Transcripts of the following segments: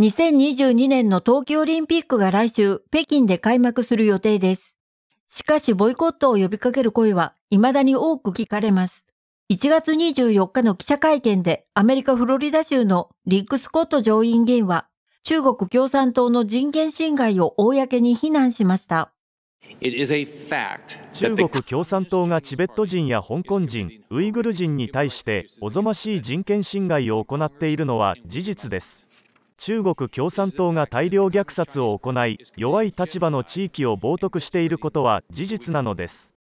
2022年の冬季オリンピックが来週、北京で開幕する予定です。しかし、ボイコットを呼びかける声は未だに多く聞かれます。1月24日の記者会見で、アメリカ・フロリダ州のリック・スコット上院議員は、中国共産党の人権侵害を公に非難しました。中国共産党がチベット人や香港人、ウイグル人に対しておぞましい人権侵害を行っているのは事実です。中国共産党が大量虐殺を行い弱い立場の地域を冒涜していることは事実なのです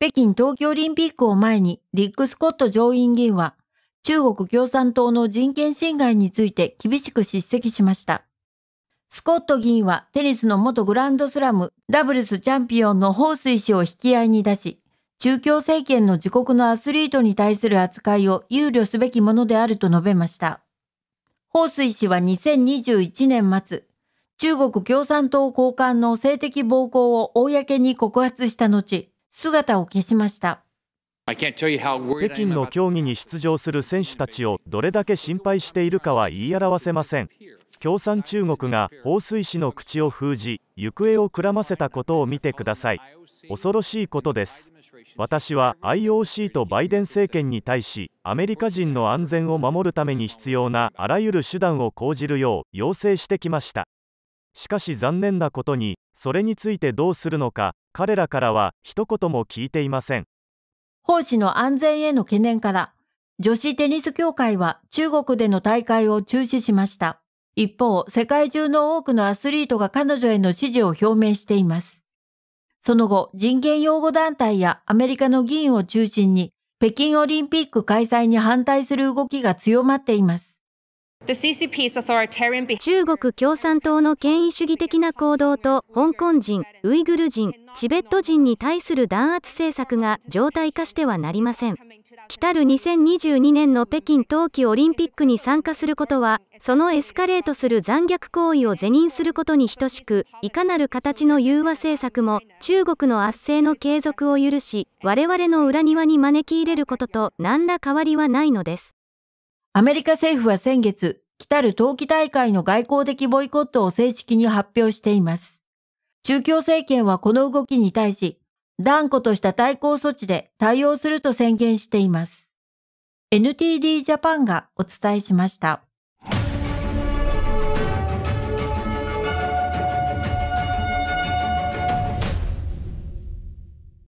北京冬季オリンピックを前にリック・スコット上院議員は中国共産党の人権侵害について厳しく叱責しましたスコット議員はテニスの元グランドスラムダブルスチャンピオンのホウ・スイ氏を引き合いに出し中共政権の自国のアスリートに対する扱いを憂慮すべきものであると述べました。彭帥氏は2021年末、中国共産党高官の性的暴行を公に告発した後、姿を消しました。北京の競技に出場する選手たちをどれだけ心配しているかは言い表せません。共産中国が放水師の口を封じ行方をくらませたことを見てください恐ろしいことです私は IOC とバイデン政権に対しアメリカ人の安全を守るために必要なあらゆる手段を講じるよう要請してきましたしかし残念なことにそれについてどうするのか彼らからは一言も聞いていません奉仕の安全への懸念から女子テニス協会は中国での大会を中止しました一方、世界中の多くのアスリートが彼女への支持を表明しています。その後、人権擁護団体やアメリカの議員を中心に、北京オリンピック開催に反対する動きが強まっています。中国共産党の権威主義的な行動と香港人、ウイグル人、チベット人に対する弾圧政策が常態化してはなりません。来る2022年の北京冬季オリンピックに参加することは、そのエスカレートする残虐行為を是認することに等しく、いかなる形の融和政策も中国の圧政の継続を許し、我々の裏庭に招き入れることと何ら変わりはないのです。アメリカ政府は先月、来る冬季大会の外交的ボイコットを正式に発表しています。中共政権はこの動きに対し、断固とした対抗措置で対応すると宣言しています。NTD ジャパンがお伝えしました。